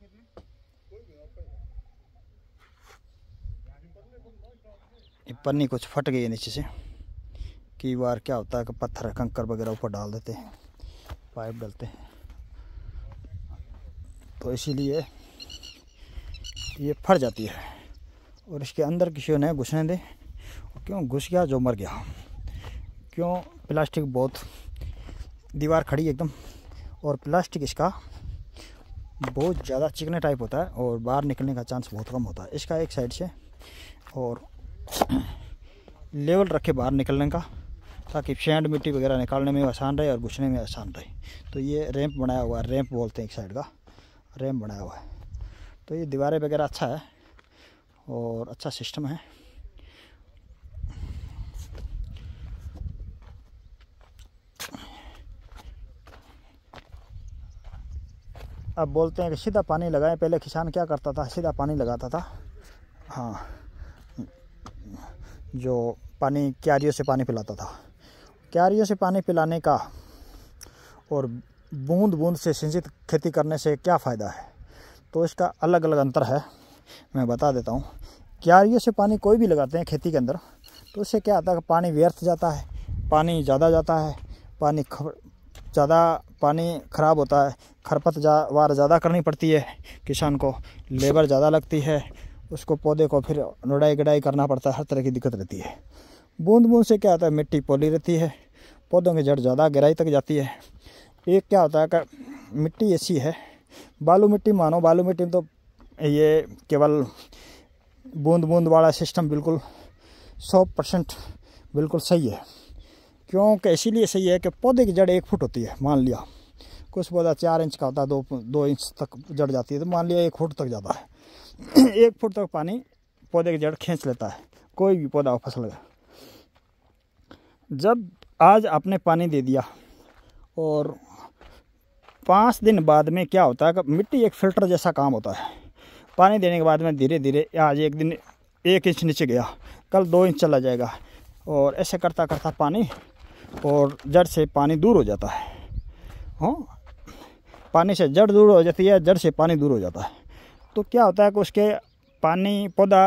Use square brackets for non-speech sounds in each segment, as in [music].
packet में पन्नी कुछ फट गई है नीचे से कई बार क्या होता है कि पत्थर कंकर वगैरह ऊपर डाल देते हैं पाइप डालते हैं तो इसीलिए ये फट जाती है और इसके अंदर किसी ने घुसने दे क्यों घुस गया जो मर गया क्यों प्लास्टिक बहुत दीवार खड़ी एकदम और प्लास्टिक इसका बहुत ज़्यादा चिकने टाइप होता है और बाहर निकलने का चांस बहुत कम होता है इसका एक साइड से और लेवल रखे बाहर निकलने का ताकि फैंड मिट्टी वगैरह निकालने में आसान रहे और घुसने में आसान रहे तो ये रैंप बनाया हुआ है रैंप बोलते हैं एक साइड का रैंप बनाया हुआ है तो ये दीवारें वगैरह अच्छा है और अच्छा सिस्टम है अब बोलते हैं कि सीधा पानी लगाएं पहले किसान क्या करता था सीधा पानी लगाता था हाँ जो पानी क्यारियों से पानी पिलाता था क्यारियों से पानी पिलाने का और बूंद बूंद से सिंचित खेती करने से क्या फ़ायदा है तो इसका अलग अलग अंतर है मैं बता देता हूँ क्यारियों से पानी कोई भी लगाते हैं खेती के अंदर तो उससे क्या आता है पानी व्यर्थ जाता है पानी ज़्यादा जाता है पानी ज़्यादा पानी ख़राब होता है खरपत वार ज़्यादा करनी पड़ती है किसान को लेबर ज़्यादा लगती है उसको पौधे को फिर नोडाई गडाई करना पड़ता है हर तरह की दिक्कत रहती है बूंद बूंद से क्या होता है मिट्टी पोली रहती है पौधों की जड़ ज़्यादा गहराई तक जाती है एक क्या होता है कि मिट्टी ऐसी है बालू मिट्टी मानो बालू मिट्टी में तो ये केवल बूंद बूंद वाला सिस्टम बिल्कुल सौ परसेंट बिल्कुल सही है क्योंकि इसीलिए सही है कि पौधे की जड़ एक फुट होती है मान लिया कुछ पौधा चार इंच का होता है दो दो इंच तक जड़ जाती है तो मान लिया एक फुट तक जाता है [clears throat] एक फुट तक पानी पौधे की जड़ खींच लेता है कोई भी पौधा फसल का जब आज आपने पानी दे दिया और पाँच दिन बाद में क्या होता है कि मिट्टी एक फिल्टर जैसा काम होता है पानी देने के बाद में धीरे धीरे आज एक दिन एक इंच नीचे गया कल दो इंच चला जाएगा और ऐसे करता करता पानी और जड़ से पानी दूर हो जाता है हाँ पानी से जड़ दूर हो जाती है जड़ से पानी दूर हो जाता है तो क्या होता है कि उसके पानी पौधा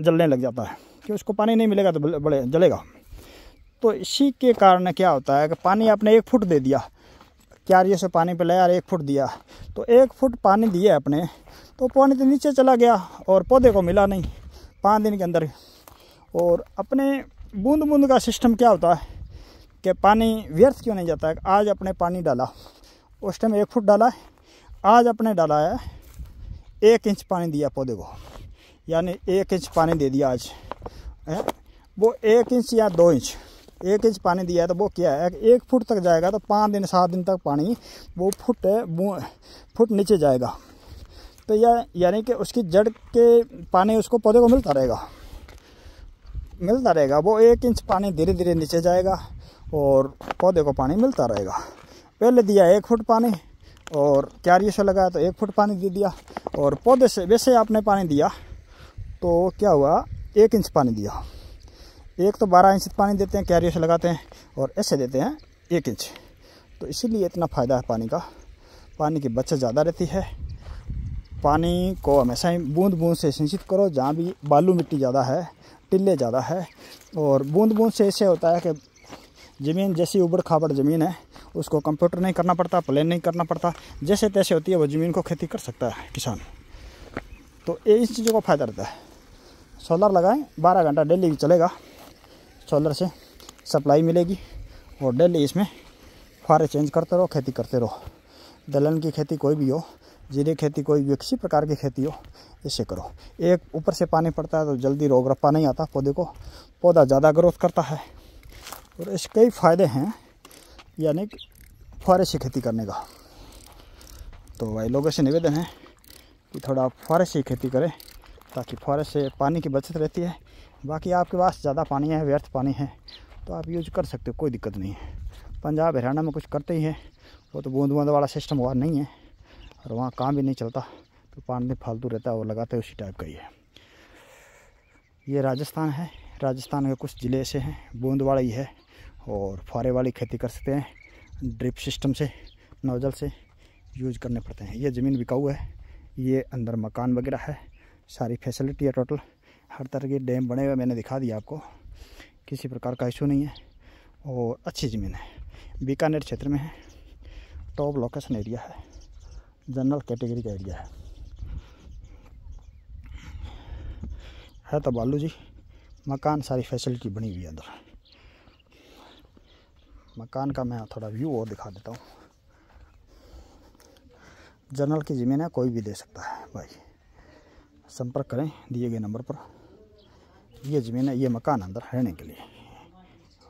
जलने लग जाता है कि उसको पानी नहीं मिलेगा तो बड़े जलेगा तो इसी के कारण क्या होता है कि पानी आपने एक फुट दे दिया क्यारियों से पानी लाया और एक फुट दिया तो एक फुट पानी दिया अपने तो पानी तो नीचे चला गया और पौधे को मिला नहीं पाँच दिन के अंदर और अपने बूंद बूंद का सिस्टम क्या होता है कि पानी व्यर्थ क्यों नहीं जाता है आज अपने पानी डाला उस टाइम एक फुट डाला है आज अपने डाला है एक इंच पानी दिया पौधे को यानी एक इंच पानी दे दिया आज है वो एक इंच या दो इंच एक इंच पानी दिया है तो वो क्या है एक फुट तक जाएगा तो पाँच दिन सात दिन तक पानी वो फुट फुट नीचे जाएगा तो यह या, यानी कि उसकी जड़ के पानी उसको पौधे को मिलता रहेगा मिलता रहेगा वो एक इंच पानी धीरे धीरे नीचे जाएगा और पौधे को पानी मिलता रहेगा पहले दिया एक फुट पानी और क्यारियों से लगाया तो एक फुट पानी दे दिया और पौधे से वैसे आपने पानी दिया तो क्या हुआ एक इंच पानी दिया एक तो बारह इंच पानी देते हैं कैरियर से लगाते हैं और ऐसे देते हैं एक इंच तो इसीलिए इतना फ़ायदा है पानी का पानी की बचत ज़्यादा रहती है पानी को हमेशा ही बूंद बूंद से सिंचित करो जहाँ भी बालू मिट्टी ज़्यादा है टिल्ले ज़्यादा है और बूंद बूंद से ऐसे होता है कि ज़मीन जैसी उबड़ खाबड़ ज़मीन है उसको कंप्यूटर नहीं करना पड़ता प्लान नहीं करना पड़ता जैसे तैसे होती है वो ज़मीन को खेती कर सकता है किसान तो ये इस चीज़ों का फ़ायदा रहता है सोलर लगाएं बारह घंटा डेली चलेगा सोलर से सप्लाई मिलेगी और डेली इसमें फारे चेंज करते रहो खेती करते रहो दलहन की खेती कोई भी हो जीरे खेती कोई भी किसी प्रकार की खेती हो इसे करो एक ऊपर से पानी पड़ता है तो जल्दी रोग रप्पा नहीं आता पौधे को पौधा ज़्यादा ग्रोथ करता है और इस कई फ़ायदे हैं यानी फुहारे से खेती करने का तो भाई लोगों से निवेदन है कि थोड़ा आप फुहारे से खेती करें ताकि फुहारे से पानी की बचत रहती है बाकी आपके पास ज़्यादा पानी है व्यर्थ पानी है तो आप यूज कर सकते हो कोई दिक्कत नहीं है पंजाब हरियाणा में कुछ करते ही है वो तो बूंद बूंद वाला सिस्टम वहाँ नहीं है और वहाँ काम भी नहीं चलता तो पानी फालतू रहता है और लगाते उसी टाइप का ही है ये राजस्थान है राजस्थान के कुछ ज़िले ऐसे हैं बूंद वाला ही है और फारे वाली खेती कर सकते हैं ड्रिप सिस्टम से नोजल से यूज करने पड़ते हैं ये ज़मीन बिकाऊ है ये अंदर मकान वगैरह है सारी फैसिलिटी है टोटल हर तरह के डैम बने हुए मैंने दिखा दिया आपको किसी प्रकार का इशू नहीं है और अच्छी ज़मीन है बीकानेर क्षेत्र में है टॉप लोकेशन एरिया है जनरल कैटेगरी का एरिया है है तो बालू जी मकान सारी फैसिलिटी बनी हुई है अंदर मकान का मैं थोड़ा व्यू और दिखा देता हूँ जनरल की ज़मीन है कोई भी दे सकता है भाई संपर्क करें दिए गए नंबर पर ये ज़मीन है ये मकान अंदर रहने के लिए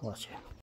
वाशिया